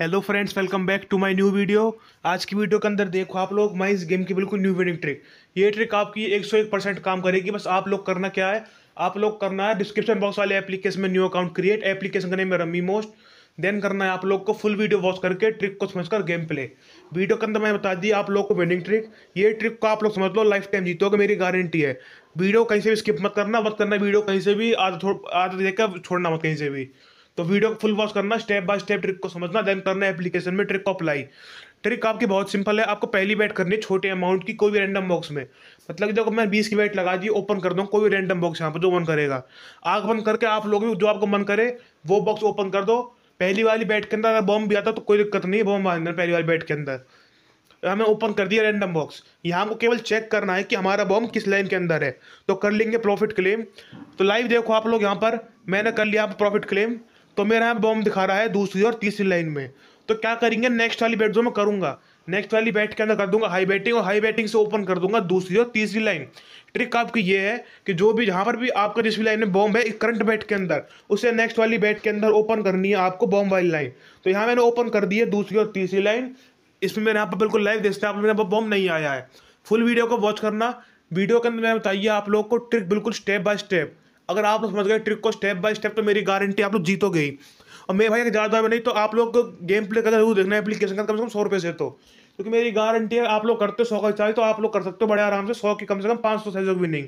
hello friends welcome back to my new video आज की video के अंदर देखो आप लोग मैं इस गेम की बिल्कुल न्यू विनिंग ट्रिक ये ट्रिक आपकी 101 परसेंट काम करेगी बस आप लोग करना क्या है आप लोग करना है डिस्क्रिप्शन बॉक्स वाले एप्लीकेशन में न्यू अकाउंट क्रिएट एप्लीकेशन का नेम है रमी मोस्ट देन करना है आप लोग को फुल वीडियो वॉच करके ट्रिक को समझकर गेम प्ले वीडियो के अंदर मैंने बता दी आप लोग को विनिंग ट्रिक ये ट्रिक को आप लोग समझ लो लाइफ टाइम जीतोगे मेरी गारंटी है वीडियो कहीं से भी स्किप मत करना मत करना वीडियो कहीं से भी आधा आधा देखकर छोड़ना मत कहीं से भी तो वीडियो को फुल वॉच करना स्टेप बाय स्टेप ट्रिक को समझना देन करना एप्लीकेशन में ट्रिक को अप्लाई ट्रिक आपकी बहुत सिंपल है आपको पहली बैट करनी है छोटे अमाउंट की कोई भी रैंडम बॉक्स में मतलब जब मैं बीस की बैट लगा दी ओपन कर दूँ कोई भी रैंडम बॉक्स यहाँ पर जो मन करेगा आग बंद करके आप लोग भी जो आपको मन करे वो बॉक्स ओपन कर दो पहली वाली बैट के अंदर अगर बॉम्ब भी आता तो कोई दिक्कत नहीं है बॉम्ब अंदर पहली वाली बैट के अंदर तो हमें ओपन कर दिया रैंडम बॉक्स यहाँ को केवल चेक करना है कि हमारा बॉम्ब किस लाइन के अंदर है तो कर लेंगे प्रॉफिट क्लेम तो लाइव देखो आप लोग यहाँ पर मैंने कर लिया प्रॉफिट क्लेम तो मेरा यहाँ बॉम्ब दिखा रहा है दूसरी और तीसरी लाइन में तो क्या करेंगे नेक्स्ट वाली बैट जो मैं करूँगा नेक्स्ट वाली बैट के अंदर कर दूंगा हाई बैटिंग और हाई बैटिंग से ओपन कर दूंगा दूसरी और तीसरी लाइन ट्रिक आपकी ये है कि जो भी जहाँ पर भी आपका जिस भी लाइन में बॉम्ब है करंट बैट के अंदर उसे नेक्स्ट वाली बैट के अंदर ओपन करनी है आपको बॉम्ब वाली लाइन तो यहाँ मैंने ओपन कर दी है दूसरी और तीसरी लाइन इसमें मेरे यहाँ पर बिल्कुल लाइव देखते हैं आप मेरे यहाँ बॉम्ब नहीं आया है फुल वीडियो को वॉच करना वीडियो के अंदर मैं बताइए आप लोग को ट्रिक बिल्कुल स्टेप बाय स्टेप अगर आप लोग समझ गए ट्रिक को स्टेप बाय स्टेप तो मेरी गारंटी आप लोग जीतोगे ही और मेरे भाई ज़्यादा नहीं तो आप लोग गेम प्ले कर जरूर देखना है एप्लीकेशन का कम से कम सौ रुपये से तो क्योंकि मेरी गारंटी है आप लोग करते हो सौ का रिचार्ज तो आप लोग कर सकते हो बड़े आराम से सौ की कम से कम पाँच सौ साइज विनिंग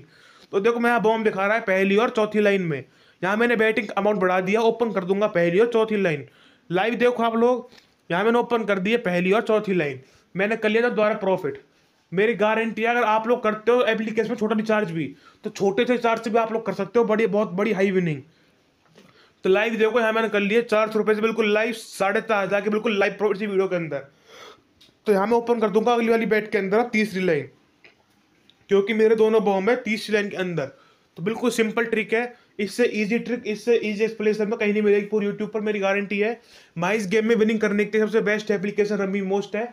तो देखो मैं यहाँ बॉम दिखा रहा है पहली और चौथी लाइन में यहाँ मैंने बैटिंग अमाउंट बढ़ा दिया ओपन कर दूंगा पहली और चौथी लाइन लाइव देखो आप लोग यहाँ मैंने ओपन कर दिए पहली और चौथी लाइन मैंने कर लिया था द्वारा प्रॉफिट मेरी गारंटी है अगर आप लोग करते हो एप्लीकेशन में छोटा रिचार्ज भी तो छोटे से चार्ज से भी आप लोग कर सकते हो बड़ी बहुत बड़ी हाई विनिंग तो लाइव देखो यहाँ मैंने कर लिए चार सौ रुपये से बिल्कुल लाइव साढ़े चार हज़ार के बिल्कुल लाइव प्रॉफिट की वीडियो के अंदर तो यहाँ मैं ओपन कर दूंगा अगली वाली बैट के अंदर तीसरी लाइन क्योंकि मेरे दोनों बॉम है तीसरी लाइन के अंदर तो बिल्कुल सिंपल ट्रिक है इससे इजी ट्रिक इससे इजी एक्सप्लेनेशन में कहीं नहीं मिलेगी पूरी यूट्यूब पर मेरी गारंटी है माइस गेम में विनिंग करने के लिए सबसे बेस्ट एप्लीकेशन रमी मोस्ट है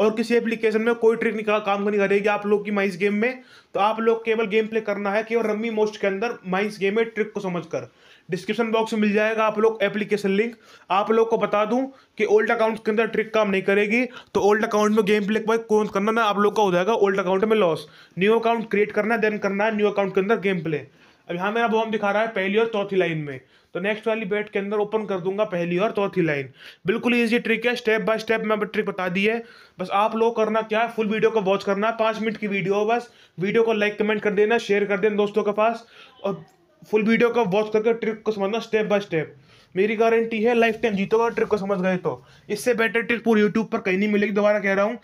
और किसी एप्लीकेशन में कोई ट्रिक निकाल काम नहीं करेगी आप लोग की माइस गेम में तो आप लोग केवल गेम प्ले करना है केवल रम्मी मोस्ट के अंदर माइस गेम में ट्रिक को समझकर डिस्क्रिप्शन बॉक्स में मिल जाएगा आप लोग एप्लीकेशन लिंक आप लोग को बता दूं कि ओल्ड अकाउंट के अंदर ट्रिक काम नहीं करेगी तो ओल्ड अकाउंट में गेम प्ले बाद कौन करना ना आप लोग का हो जाएगा ओल्ड अकाउंट में लॉस न्यू अकाउंट क्रिएट करना है देन करना है न्यू अकाउंट के अंदर गेम प्ले अब यहाँ मेरा बॉम दिखा रहा है पहली और चौथी लाइन में तो नेक्स्ट वाली बैट के अंदर ओपन कर दूंगा पहली और चौथी लाइन बिल्कुल इजी ट्रिक है स्टेप बाय स्टेप मैं ट्रिक बता दी है बस आप लोग करना क्या है फुल वीडियो को वॉच करना है पाँच मिनट की वीडियो है बस वीडियो को लाइक कमेंट कर देना शेयर कर देना दोस्तों के पास और फुल वीडियो को वॉच करके ट्रिक को समझना स्टेप बाय स्टेप मेरी गारंटी है लाइफ टाइम जीतोगा ट्रिक को समझ गए तो इससे बेटर ट्रिक पूरे यूट्यूब पर कहीं नहीं मिलेगी दोबारा कह रहा हूँ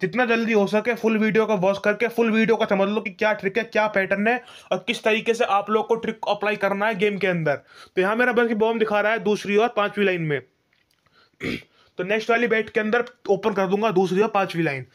जितना जल्दी हो सके फुल वीडियो का वॉच करके फुल वीडियो का समझ लो कि क्या ट्रिक है क्या पैटर्न है और किस तरीके से आप लोग को ट्रिक अप्लाई करना है गेम के अंदर तो यहाँ मेरा बल्कि बॉम दिखा रहा है दूसरी और पांचवी लाइन में तो नेक्स्ट वाली बैट के अंदर ओपन कर दूंगा दूसरी और पांचवी लाइन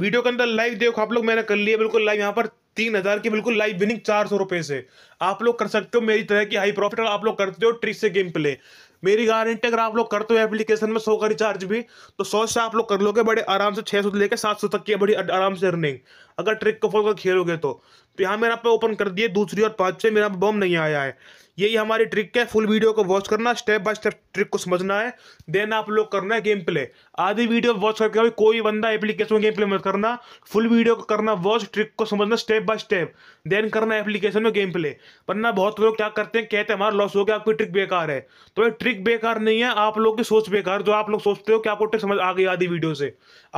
वीडियो के अंदर लाइव देखो आप लोग मैंने कर लिया बिल्कुल लाइव यहाँ पर तीन हजार की बिल्कुल लाइव विनिंग चार सौ रुपए से आप लोग कर सकते हो मेरी तरह की हाई प्रॉफिट आप लोग करते हो ट्रिक से गेम प्ले मेरी गारंटी अगर आप लोग करते हो एप्लीकेशन में सौ का रिचार्ज भी तो सौ से आप लोग कर लोगे बड़े आराम से छह सौ लेकर सात सौ तक की बड़ी आराम से अर्निंग अगर ट्रिक को फॉलो कर खेलोगे तो तो यहाँ मैंने आप ओपन कर दिए दूसरी और पाँच से मेरा बम नहीं आया है यही हमारी ट्रिक है फुल वीडियो को वॉच करना स्टेप बाय स्टेप ट्रिक को समझना है देन आप लोग करना है गेम प्ले आधी वीडियो वॉच करके अभी कोई बंदा एप्लीकेशन गेम प्ले मत करना फुल वीडियो को करना वॉच ट्रिक को समझना स्टेप बाय स्टेप देन करना एप्लीकेशन में गेम प्ले वरना बहुत लोग क्या करते हैं कहते हैं हमारा लॉस हो गया आपकी ट्रिक बेकार है तो ये ट्रिक बेकार नहीं है आप लोग की सोच बेकार जो आप लोग सोचते हो कि आपको ट्रिक समझ आ गई आधी वीडियो से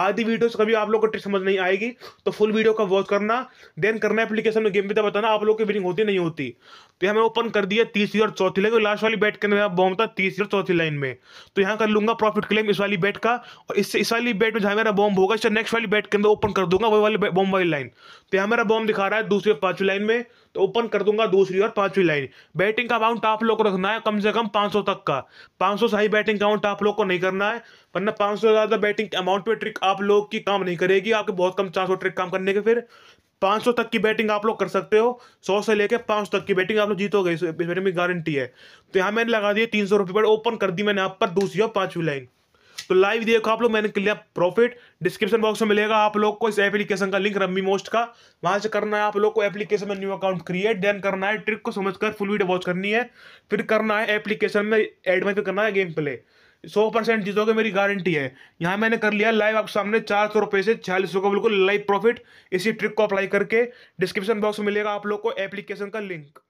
आधी वीडियो से कभी आप लोग को ट्रिक समझ नहीं आएगी तो फुल वीडियो वीडियो का वॉच करना देन करना एप्लीकेशन में गेम भी तो बताना आप लोग की विनिंग होती नहीं होती तो यहाँ मैंने ओपन कर दिया तीसरी और चौथी लाइन लास्ट वाली बैट के अंदर बॉम था तीसरी और चौथी लाइन में तो यहाँ कर लूंगा प्रॉफिट क्लेम इस वाली बैट का और इससे इस वाली बैट में जहाँ मेरा बॉम्ब होगा इससे नेक्स्ट वाली बैट के अंदर ओपन कर दूंगा वही वाली बॉम्ब वाली लाइन तो यहाँ मेरा बॉम्ब दिखा रहा है दूसरी और पांचवी लाइन में तो ओपन कर दूंगा दूसरी और पांचवी लाइन बैटिंग का अमाउंट आप लोग को रखना है कम से कम 500 तक का पांच से हाई बैटिंग का अमाउंट आप लोग को नहीं करना है वरना पांच से ज़्यादा बैटिंग अमाउंट पे ट्रिक आप लोग की काम नहीं करेगी आपके बहुत कम चांस हो ट्रिक काम करने के फिर 500 तक की बैटिंग आप लोग कर सकते हो 100 से लेकर 500 तक की बैटिंग आप लोग जीतोगे इस मेरे में गारंटी है तो यहाँ मैंने लगा दिया तीन सौ रुपये पर ओपन कर दी मैंने आप पर दूसरी और पांचवी लाइन तो लाइव देखो आप लोग मैंने क्लियर प्रॉफिट डिस्क्रिप्शन बॉक्स में मिलेगा आप लोग को इस एप्लीकेशन का लिंक रम्मी मोस्ट का वहां से करना है आप लोग को एप्लीकेशन में न्यू अकाउंट क्रिएट देन करना है ट्रिक को समझकर फुल वीडियो वॉच करनी है फिर करना है एप्लीकेशन में एडमिट करना है गेम प्ले सौ परसेंट जीतोगे मेरी गारंटी है यहाँ मैंने कर लिया लाइव आपके सामने चार सौ रुपये से छियालीस सौ का बिल्कुल लाइव प्रॉफिट इसी ट्रिक को अप्लाई करके डिस्क्रिप्शन बॉक्स में मिलेगा आप लोग को एप्लीकेशन का लिंक